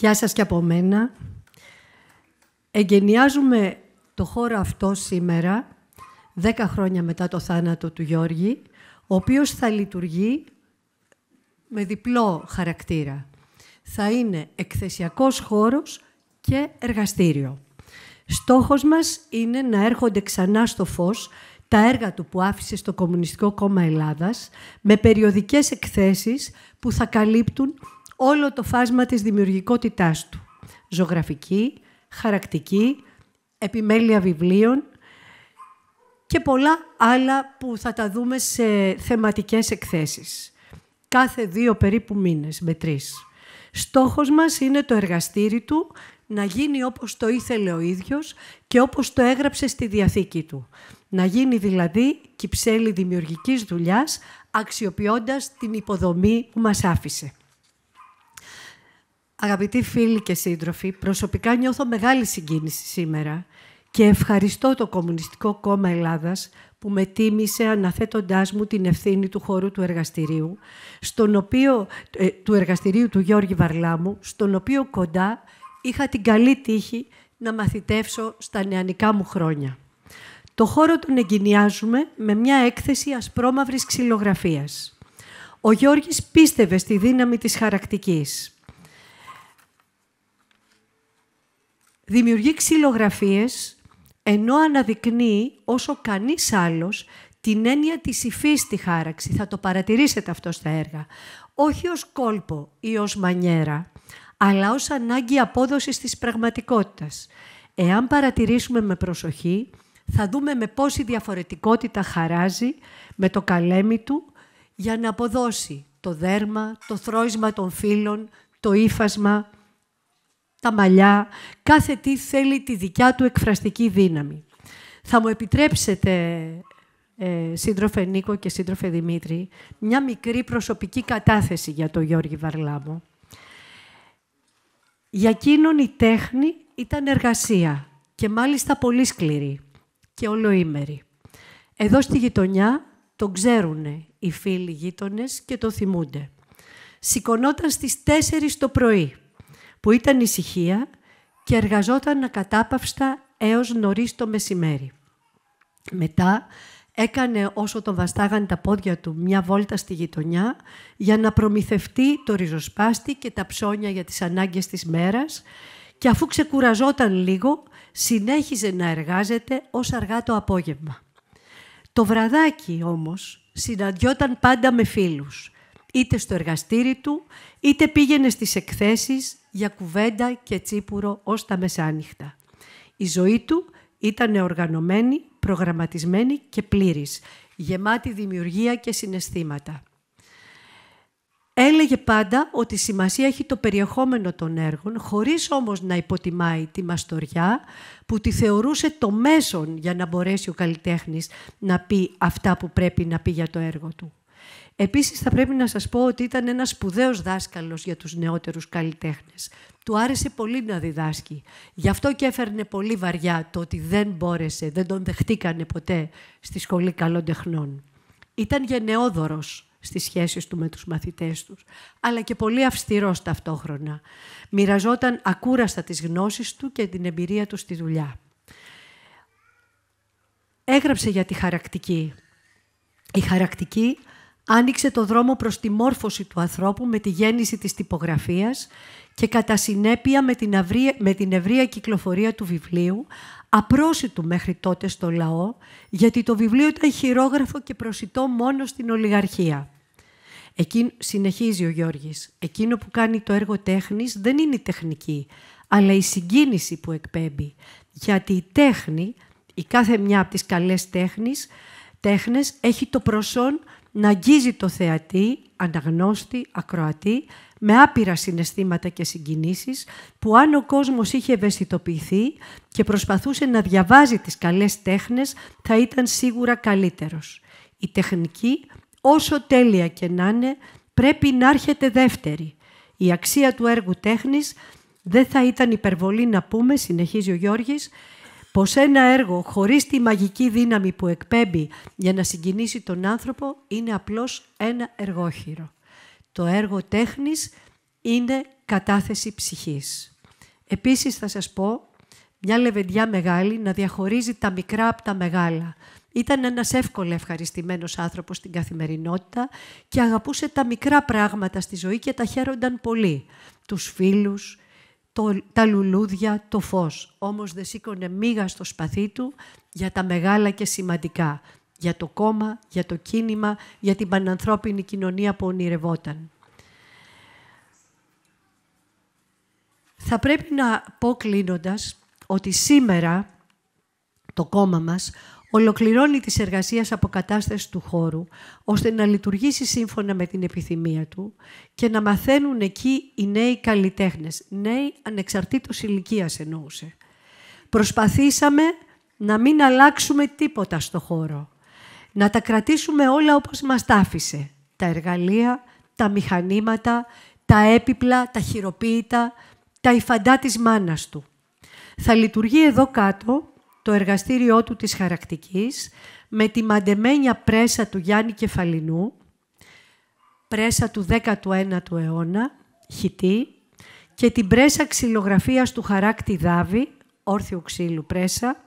Γεια σας και από μένα. Εγκαινιάζουμε το χώρο αυτό σήμερα, δέκα χρόνια μετά το θάνατο του Γιώργη, ο οποίος θα λειτουργεί με διπλό χαρακτήρα. Θα είναι εκθεσιακός χώρος και εργαστήριο. Στόχος μας είναι να έρχονται ξανά στο φως τα έργα του που άφησε στο Κομμουνιστικό Κόμμα Ελλάδας με περιοδικές εκθέσεις που θα καλύπτουν όλο το φάσμα της δημιουργικότητάς του. Ζωγραφική, χαρακτική, επιμέλεια βιβλίων και πολλά άλλα που θα τα δούμε σε θεματικές εκθέσεις. Κάθε δύο περίπου μήνες με τρεις. Στόχος μας είναι το εργαστήρι του να γίνει όπως το ήθελε ο ίδιος και όπως το έγραψε στη Διαθήκη του. Να γίνει δηλαδή κυψέλη δημιουργικής δουλειάς, αξιοποιώντας την υποδομή που μας άφησε. Αγαπητοί φίλοι και σύντροφοι, προσωπικά νιώθω μεγάλη συγκίνηση σήμερα και ευχαριστώ το Κομμουνιστικό Κόμμα Ελλάδας που με τίμησε αναθέτοντάς μου την ευθύνη του χώρου του εργαστηρίου, στον οποίο, ε, του εργαστηρίου του Γιώργη Βαρλάμου, στον οποίο κοντά είχα την καλή τύχη να μαθητεύσω στα νεανικά μου χρόνια. Το χώρο τον εγκυνιάζουμε με μια έκθεση ασπρόμαυρης ξυλογραφίας. Ο Γιώργης πίστευε στη δύναμη της χαρακτικής. δημιουργεί ξυλογραφίες, ενώ αναδεικνύει όσο κανείς άλλος την έννοια της υφής στη χάραξη. Θα το παρατηρήσετε αυτό στα έργα. Όχι ως κόλπο ή ως μανιέρα, αλλά ως ανάγκη απόδοσης της πραγματικότητας. Εάν παρατηρήσουμε με προσοχή, θα δούμε με πόση διαφορετικότητα χαράζει με το καλέμι του για να αποδώσει το δέρμα, το θρόισμα των φύλων, το ύφασμα, τα μαλλιά, κάθε τι θέλει τη δικιά του εκφραστική δύναμη. Θα μου επιτρέψετε, ε, σύντροφε Νίκο και σύντροφε Δημήτρη, μια μικρή προσωπική κατάθεση για τον Γιώργη Βαρλάμο. Για εκείνον η τέχνη ήταν εργασία και μάλιστα πολύ σκληρή και ολοήμερη. Εδώ στη γειτονιά τον ξέρουν οι φίλοι γείτονες και το θυμούνται. Σηκωνόταν στις 4 το πρωί που ήταν ησυχία και εργαζόταν ακατάπαυστα έως νωρίς το μεσημέρι. Μετά έκανε όσο τον βαστάγαν τα πόδια του μια βόλτα στη γειτονιά για να προμηθευτεί το ριζοσπάστη και τα ψώνια για τις ανάγκες της μέρας και αφού ξεκουραζόταν λίγο συνέχιζε να εργάζεται ως αργά το απόγευμα. Το βραδάκι όμως συναντιόταν πάντα με φίλους, είτε στο εργαστήρι του, είτε πήγαινε στις εκθέσεις, για κουβέντα και τσίπουρο ως τα μεσάνυχτα. Η ζωή του ήταν οργανωμένη, προγραμματισμένη και πλήρης, γεμάτη δημιουργία και συναισθήματα. Έλεγε πάντα ότι σημασία έχει το περιεχόμενο των έργων, χωρίς όμως να υποτιμάει τη μαστοριά που τη θεωρούσε το μέσον για να μπορέσει ο καλλιτέχνης να πει αυτά που πρέπει να πει για το έργο του. Επίσης θα πρέπει να σας πω ότι ήταν ένας σπουδαίος δάσκαλος για τους νεότερους καλλιτέχνες. Του άρεσε πολύ να διδάσκει. Γι' αυτό και έφερνε πολύ βαριά το ότι δεν μπόρεσε, δεν τον δεχτήκανε ποτέ στη Σχολή Καλών Τεχνών. Ήταν γενναιόδωρος στις σχέσεις του με τους μαθητές τους, αλλά και πολύ αυστηρός ταυτόχρονα. Μοιραζόταν ακούραστα τις γνώσεις του και την εμπειρία του στη δουλειά. Έγραψε για τη χαρακτική. Η χαρακτική άνοιξε το δρόμο προς τη μόρφωση του ανθρώπου με τη γέννηση της τυπογραφίας και κατά συνέπεια με την, με την ευρεία κυκλοφορία του βιβλίου, απρόσιτου μέχρι τότε στο λαό, γιατί το βιβλίο ήταν χειρόγραφο και προσιτό μόνο στην ολιγαρχία. Εκείν, συνεχίζει ο Γιώργης, εκείνο που κάνει το έργο τέχνης δεν είναι η τεχνική, αλλά η συγκίνηση που εκπέμπει, γιατί η τέχνη, η κάθε μια από τις καλές τέχνης, τέχνες έχει το προσόν να αγγίζει το θεατή, αναγνώστη, ακροατή, με άπειρα συναισθήματα και συγκινήσεις, που αν ο κόσμος είχε ευαισθητοποιηθεί και προσπαθούσε να διαβάζει τις καλές τέχνες, θα ήταν σίγουρα καλύτερος. Η τεχνική, όσο τέλεια και να είναι, πρέπει να έρχεται δεύτερη. Η αξία του έργου τέχνης δεν θα ήταν υπερβολή να πούμε, συνεχίζει ο Γιώργης, πως ένα έργο χωρίς τη μαγική δύναμη που εκπέμπει για να συγκινήσει τον άνθρωπο είναι απλώς ένα εργόχειρο. Το έργο τέχνης είναι κατάθεση ψυχής. Επίσης θα σας πω μια λεβεντιά μεγάλη να διαχωρίζει τα μικρά από τα μεγάλα. Ήταν ένας εύκολα ευχαριστημένος άνθρωπος στην καθημερινότητα και αγαπούσε τα μικρά πράγματα στη ζωή και τα χαίρονταν πολύ. Τους φίλους, το, τα λουλούδια, το φως. Όμως δεν σήκωνε μίγα στο σπαθί του για τα μεγάλα και σημαντικά. Για το κόμμα, για το κίνημα, για την πανανθρώπινη κοινωνία που ονειρευόταν. Θα πρέπει να πω κλείνοντας ότι σήμερα το κόμμα μας ολοκληρώνει τις εργασίες αποκατάστασης του χώρου, ώστε να λειτουργήσει σύμφωνα με την επιθυμία του και να μαθαίνουν εκεί οι νέοι καλλιτέχνες, νέοι ανεξαρτήτως ηλικίας εννοούσε. Προσπαθήσαμε να μην αλλάξουμε τίποτα στο χώρο, να τα κρατήσουμε όλα όπως μας τα άφησε. Τα εργαλεία, τα μηχανήματα, τα έπιπλα, τα χειροποίητα, τα υφαντά της μάνας του. Θα λειτουργεί εδώ κάτω το εργαστήριό του της χαρακτικής με τη μαντεμένια πρέσα του Γιάννη Κεφαλινού, πρέσα του 19ου αιώνα, χιτή, και την πρέσα ξυλογραφίας του Χαράκτη Δάβη, όρθιο ξύλου πρέσα,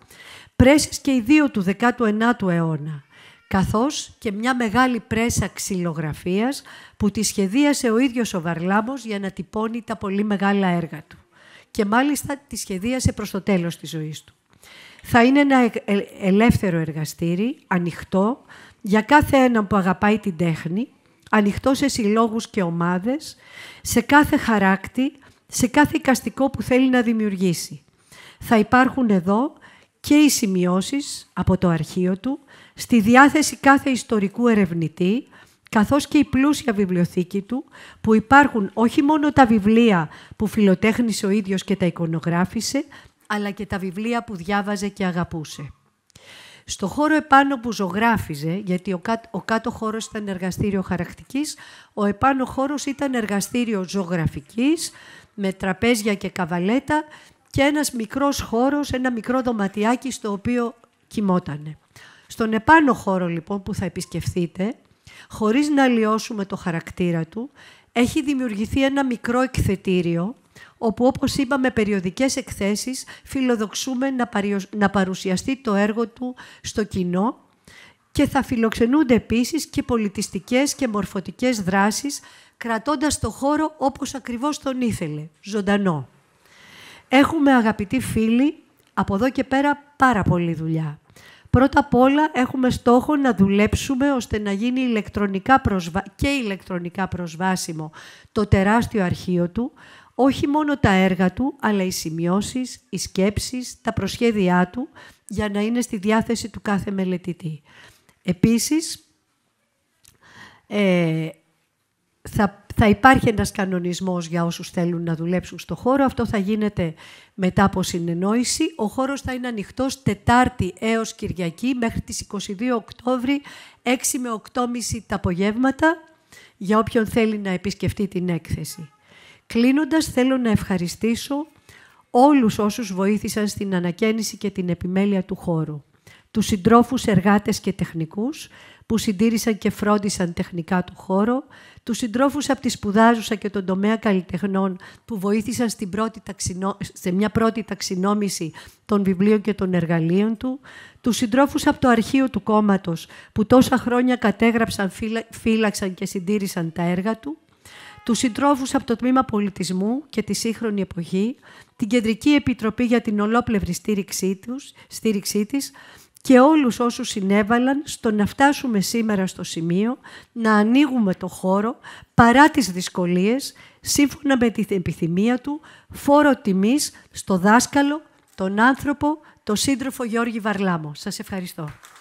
πρέσες και οι δύο του 19ου αιώνα, καθώς και μια μεγάλη πρέσα ξυλογραφίας που τη σχεδίασε ο ίδιος ο Βαρλάμος για να τυπώνει τα πολύ μεγάλα έργα του. Και μάλιστα τη σχεδίασε προς το τέλος της ζωής του θα είναι ένα ε, ε, ελεύθερο εργαστήρι, ανοιχτό, για κάθε έναν που αγαπάει την τέχνη, ανοιχτό σε συλλόγους και ομάδες, σε κάθε χαράκτη, σε κάθε καστικό που θέλει να δημιουργήσει. Θα υπάρχουν εδώ και οι σημειώσεις από το αρχείο του, στη διάθεση κάθε ιστορικού ερευνητή, καθώς και η πλούσια βιβλιοθήκη του, που υπάρχουν όχι μόνο τα βιβλία που φιλοτέχνησε ο ίδιος και τα εικονογράφησε, αλλά και τα βιβλία που διάβαζε και αγαπούσε. Στο χώρο επάνω που ζωγράφιζε, γιατί ο, κάτω, ο κάτω χώρος ήταν εργαστήριο χαρακτικής, ο επάνω χώρος ήταν εργαστήριο ζωγραφικής, με τραπέζια και καβαλέτα και ένας μικρός χώρος, ένα μικρό δωματιάκι στο οποίο κοιμότανε. Στον επάνω χώρο λοιπόν που θα επισκεφθείτε, χωρίς να λιώσουμε το χαρακτήρα του, έχει δημιουργηθεί ένα μικρό εκθετήριο όπου όπως είπαμε περιοδικές εκθέσεις φιλοδοξούμε να παρουσιαστεί το έργο του στο κοινό και θα φιλοξενούνται επίσης και πολιτιστικές και μορφωτικές δράσεις κρατώντας το χώρο όπως ακριβώς τον ήθελε, ζωντανό. Έχουμε αγαπητοί φίλοι από εδώ και πέρα πάρα πολλή δουλειά. Πρώτα απ' όλα έχουμε στόχο να δουλέψουμε ώστε να γίνει ηλεκτρονικά προσβα... και ηλεκτρονικά προσβάσιμο το τεράστιο αρχείο του, όχι μόνο τα έργα του, αλλά οι σημειώσεις, οι σκέψεις, τα προσχέδιά του, για να είναι στη διάθεση του κάθε μελετητή. Επίσης, ε, θα, θα υπάρχει ένας κανονισμός για όσους θέλουν να δουλέψουν στο χώρο. Αυτό θα γίνεται μετά από συνεννόηση. Ο χώρος θα είναι ανοιχτός Τετάρτη έως Κυριακή μέχρι τις 22 Οκτώβρη, 6 με 8.30 τα απογεύματα, για όποιον θέλει να επισκεφτεί την έκθεση. Κλείνοντας, θέλω να ευχαριστήσω όλους όσους βοήθησαν στην ανακαίνιση και την επιμέλεια του χώρου. Τους συντρόφους εργάτες και τεχνικούς που συντήρησαν και φρόντισαν τεχνικά του χώρο, τους συντρόφους από τη σπουδάζουσα και τον τομέα καλλιτεχνών που βοήθησαν στην πρώτη σε μια πρώτη ταξινόμηση των βιβλίων και των εργαλείων του, τους συντρόφους από το αρχείο του κόμματος που τόσα χρόνια κατέγραψαν, φύλαξαν και συντήρησαν τα έργα του, τους συντρόφους από το Τμήμα Πολιτισμού και τη Σύγχρονη Εποχή, την Κεντρική Επιτροπή για την ολόπλευρη στήριξή, τους, στήριξή της και όλους όσους συνέβαλαν στο να φτάσουμε σήμερα στο σημείο να ανοίγουμε το χώρο παρά τις δυσκολίες, σύμφωνα με την επιθυμία του, φόρο τιμής στο δάσκαλο, τον άνθρωπο, τον σύντροφο Γιώργη Βαρλάμο. Σας ευχαριστώ.